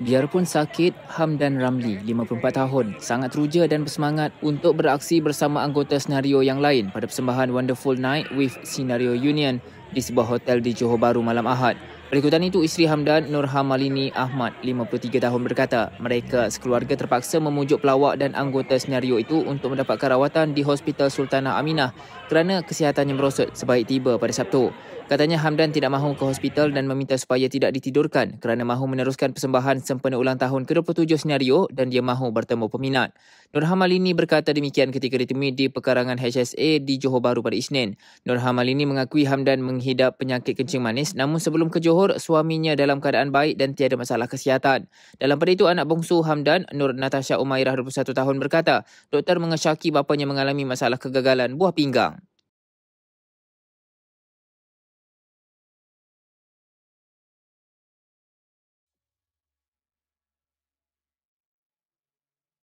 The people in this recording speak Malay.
Biarpun sakit, Hamdan Ramli, 54 tahun, sangat teruja dan bersemangat untuk beraksi bersama anggota senario yang lain pada persembahan Wonderful Night with Scenario Union di sebuah hotel di Johor Bahru malam Ahad. Berikutan itu isteri Hamdan Nur Hamalini Ahmad 53 tahun berkata mereka sekeluarga terpaksa memujuk pelawak dan anggota senario itu untuk mendapatkan rawatan di Hospital Sultanah Aminah kerana kesihatannya merosot sebaik tiba pada Sabtu. Katanya Hamdan tidak mahu ke hospital dan meminta supaya tidak ditidurkan kerana mahu meneruskan persembahan sempena ulang tahun ke-27 senario dan dia mahu bertemu peminat. Nur Hamalini berkata demikian ketika ditemui di pekarangan HSA di Johor Bahru pada Isnin. Nur Hamalini mengakui Hamdan menghidap penyakit kencing manis namun sebelum ke Johor, suaminya dalam keadaan baik dan tiada masalah kesihatan. Dalam pada itu, anak bongsu Hamdan, Nur Natasha Umairah 21 tahun berkata, doktor mengesyaki bapanya mengalami masalah kegagalan buah pinggang.